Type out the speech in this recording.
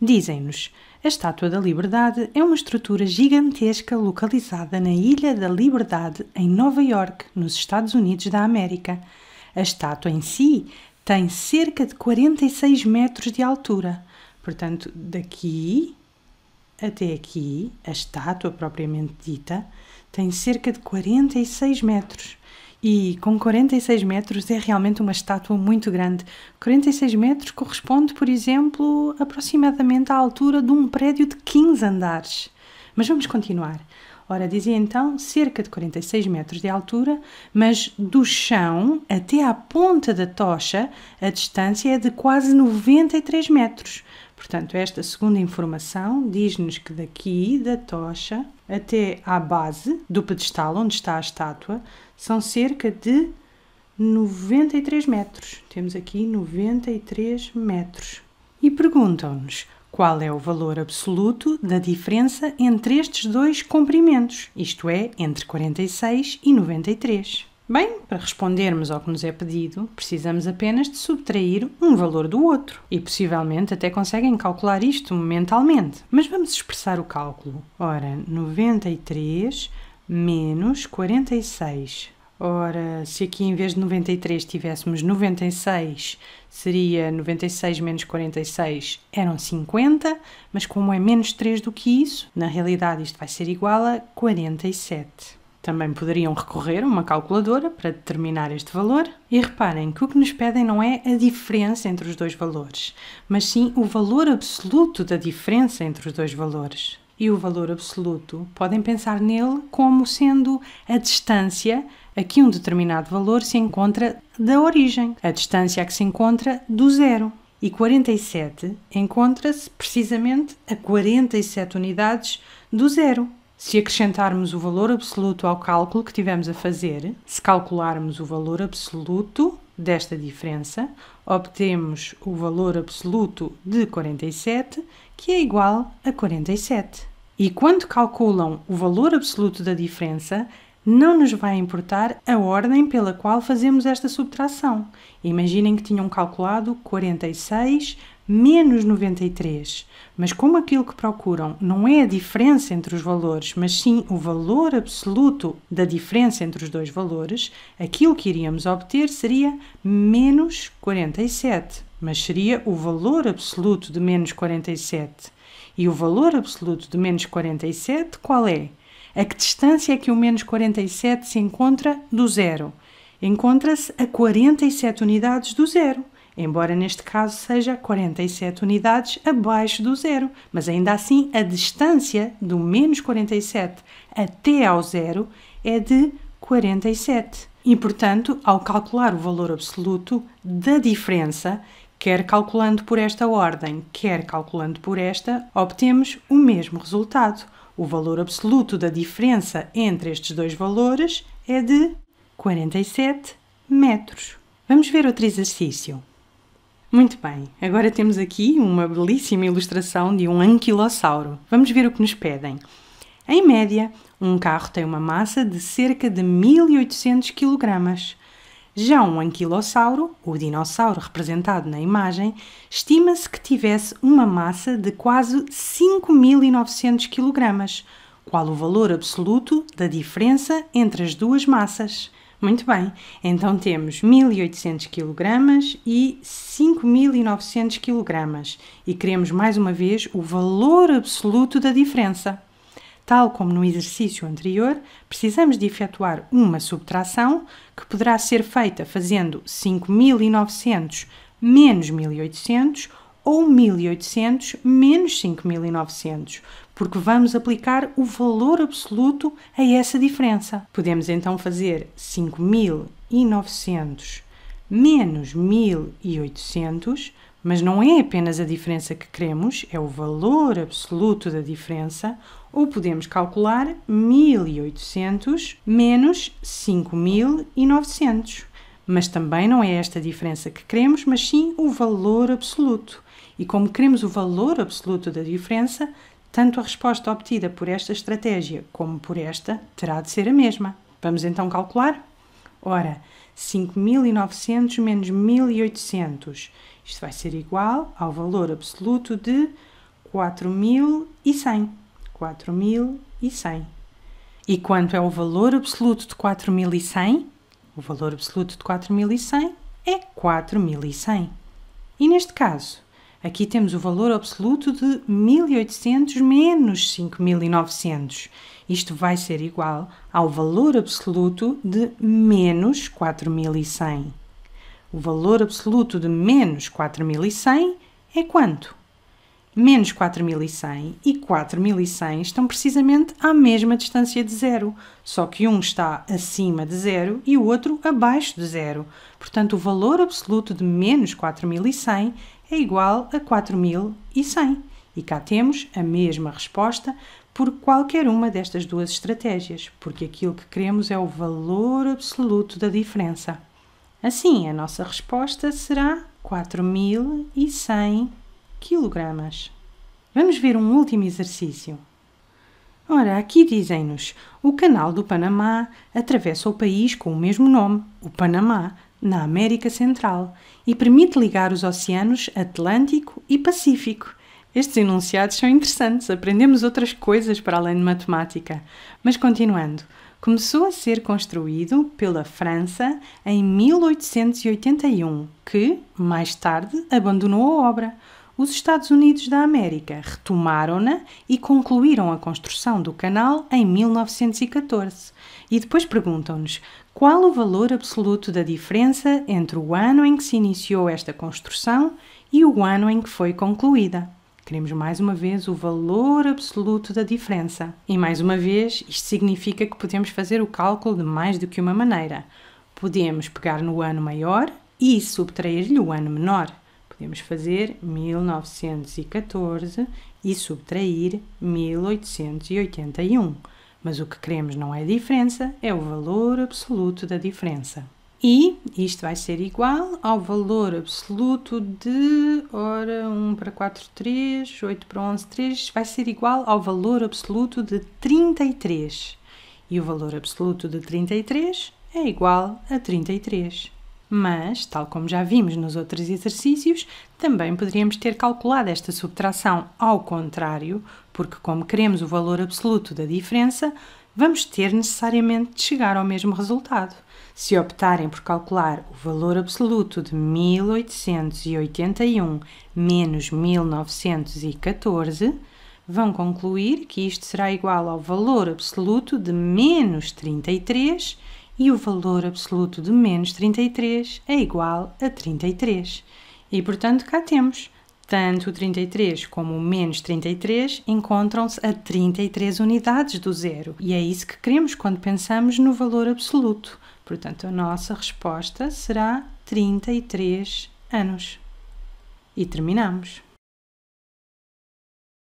Dizem-nos: a Estátua da Liberdade é uma estrutura gigantesca localizada na Ilha da Liberdade, em Nova York, nos Estados Unidos da América. A estátua em si tem cerca de 46 metros de altura. Portanto, daqui até aqui, a estátua propriamente dita tem cerca de 46 metros e com 46 metros é realmente uma estátua muito grande. 46 metros corresponde, por exemplo, aproximadamente à altura de um prédio de 15 andares. Mas vamos continuar. Ora, dizia então cerca de 46 metros de altura, mas do chão até à ponta da tocha a distância é de quase 93 metros. Portanto, esta segunda informação diz-nos que daqui da tocha até à base do pedestal onde está a estátua são cerca de 93 metros. Temos aqui 93 metros. E perguntam-nos qual é o valor absoluto da diferença entre estes dois comprimentos, isto é, entre 46 e 93. Bem, para respondermos ao que nos é pedido, precisamos apenas de subtrair um valor do outro. E possivelmente até conseguem calcular isto mentalmente. Mas vamos expressar o cálculo. Ora, 93 menos 46. Ora, se aqui em vez de 93 tivéssemos 96, seria 96 menos 46 eram 50, mas como é menos 3 do que isso, na realidade isto vai ser igual a 47. Também poderiam recorrer a uma calculadora para determinar este valor. E reparem que o que nos pedem não é a diferença entre os dois valores, mas sim o valor absoluto da diferença entre os dois valores. E o valor absoluto podem pensar nele como sendo a distância a que um determinado valor se encontra da origem, a distância a que se encontra do zero. E 47 encontra-se precisamente a 47 unidades do zero. Se acrescentarmos o valor absoluto ao cálculo que tivemos a fazer, se calcularmos o valor absoluto desta diferença, obtemos o valor absoluto de 47, que é igual a 47. E quando calculam o valor absoluto da diferença, não nos vai importar a ordem pela qual fazemos esta subtração. Imaginem que tinham calculado 46 menos 93. Mas como aquilo que procuram não é a diferença entre os valores, mas sim o valor absoluto da diferença entre os dois valores, aquilo que iríamos obter seria menos 47. Mas seria o valor absoluto de menos 47. E o valor absoluto de menos 47 qual é? A que distância é que o menos 47 se encontra do zero? Encontra-se a 47 unidades do zero embora neste caso seja 47 unidades abaixo do zero, mas ainda assim a distância do menos 47 até ao zero é de 47. E, portanto, ao calcular o valor absoluto da diferença, quer calculando por esta ordem, quer calculando por esta, obtemos o mesmo resultado. O valor absoluto da diferença entre estes dois valores é de 47 metros. Vamos ver outro exercício. Muito bem, agora temos aqui uma belíssima ilustração de um anquilossauro. Vamos ver o que nos pedem. Em média, um carro tem uma massa de cerca de 1800 kg. Já um anquilossauro, o dinossauro representado na imagem, estima-se que tivesse uma massa de quase 5900 kg, qual o valor absoluto da diferença entre as duas massas. Muito bem, então temos 1800 kg e 5900 kg e queremos mais uma vez o valor absoluto da diferença. Tal como no exercício anterior, precisamos de efetuar uma subtração que poderá ser feita fazendo 5900 menos 1800 ou 1800 menos 5900, porque vamos aplicar o valor absoluto a essa diferença. Podemos então fazer 5.900 menos 1.800, mas não é apenas a diferença que queremos, é o valor absoluto da diferença, ou podemos calcular 1.800 menos 5.900. Mas também não é esta diferença que queremos, mas sim o valor absoluto. E como queremos o valor absoluto da diferença, tanto a resposta obtida por esta estratégia como por esta terá de ser a mesma. Vamos então calcular? Ora, 5.900 menos 1.800. Isto vai ser igual ao valor absoluto de 4.100. 4.100. E quanto é o valor absoluto de 4.100? O valor absoluto de 4.100 é 4.100. E neste caso, Aqui temos o valor absoluto de 1800 menos 5900. Isto vai ser igual ao valor absoluto de menos 4100. O valor absoluto de menos 4100 é quanto? menos 4.100 e 4.100 estão precisamente à mesma distância de zero, só que um está acima de zero e o outro abaixo de zero. Portanto, o valor absoluto de menos 4.100 é igual a 4.100. E cá temos a mesma resposta por qualquer uma destas duas estratégias, porque aquilo que queremos é o valor absoluto da diferença. Assim, a nossa resposta será 4100 quilogramas. Vamos ver um último exercício. Ora, aqui dizem-nos: o Canal do Panamá atravessa o país com o mesmo nome, o Panamá, na América Central, e permite ligar os oceanos Atlântico e Pacífico. Estes enunciados são interessantes, aprendemos outras coisas para além de matemática. Mas continuando, começou a ser construído pela França em 1881, que, mais tarde, abandonou a obra os Estados Unidos da América retomaram-na e concluíram a construção do canal em 1914. E depois perguntam-nos qual o valor absoluto da diferença entre o ano em que se iniciou esta construção e o ano em que foi concluída. Queremos mais uma vez o valor absoluto da diferença. E mais uma vez, isto significa que podemos fazer o cálculo de mais do que uma maneira. Podemos pegar no ano maior e subtrair-lhe o ano menor. Podemos fazer 1914 e subtrair 1881, mas o que queremos não é diferença, é o valor absoluto da diferença. E isto vai ser igual ao valor absoluto de, ora, 1 para 4, 3, 8 para 11, 3, vai ser igual ao valor absoluto de 33. E o valor absoluto de 33 é igual a 33. Mas, tal como já vimos nos outros exercícios, também poderíamos ter calculado esta subtração ao contrário, porque, como queremos o valor absoluto da diferença, vamos ter necessariamente de chegar ao mesmo resultado. Se optarem por calcular o valor absoluto de 1881 menos 1914, vão concluir que isto será igual ao valor absoluto de menos 33 e o valor absoluto de menos 33 é igual a 33. E, portanto, cá temos. Tanto o 33 como o menos 33 encontram-se a 33 unidades do zero. E é isso que queremos quando pensamos no valor absoluto. Portanto, a nossa resposta será 33 anos. E terminamos.